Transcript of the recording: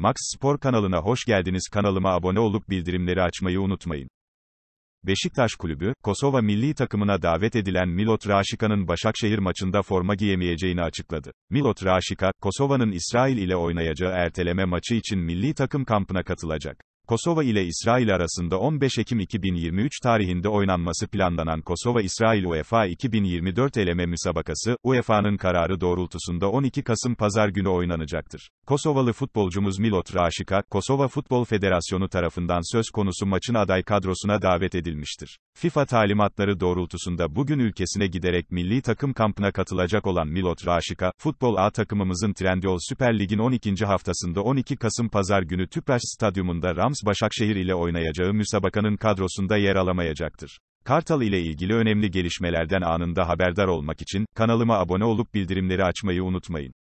Max Spor kanalına hoş geldiniz. Kanalıma abone olup bildirimleri açmayı unutmayın. Beşiktaş Kulübü, Kosova milli takımına davet edilen Milot Raşika'nın Başakşehir maçında forma giyemeyeceğini açıkladı. Milot Raşika, Kosova'nın İsrail ile oynayacağı erteleme maçı için milli takım kampına katılacak. Kosova ile İsrail arasında 15 Ekim 2023 tarihinde oynanması planlanan Kosova-İsrail UEFA 2024 eleme müsabakası, UEFA'nın kararı doğrultusunda 12 Kasım Pazar günü oynanacaktır. Kosovalı futbolcumuz Milot Raşika, Kosova Futbol Federasyonu tarafından söz konusu maçın aday kadrosuna davet edilmiştir. FIFA talimatları doğrultusunda bugün ülkesine giderek milli takım kampına katılacak olan Milot Raşika, futbol A takımımızın Trendyol Süper Lig'in 12. haftasında 12 Kasım Pazar günü Tüpraş Stadyumunda Rams Rams Başakşehir ile oynayacağı müsabakanın kadrosunda yer alamayacaktır. Kartal ile ilgili önemli gelişmelerden anında haberdar olmak için kanalıma abone olup bildirimleri açmayı unutmayın.